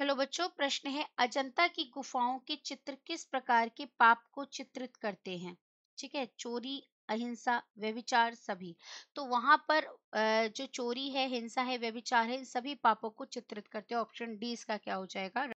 hello बच्चों प्रश्न है अजंता की गुफाओं के चित्र किस प्रकार के पाप को चित्रित करते हैं ठीक है चोरी अहिंसा व्यविचार सभी तो वहां पर जो चोरी है हिंसा है व्यविचार है इन सभी पापों को चित्रित करते हैं ऑप्शन डी इसका क्या हो जाएगा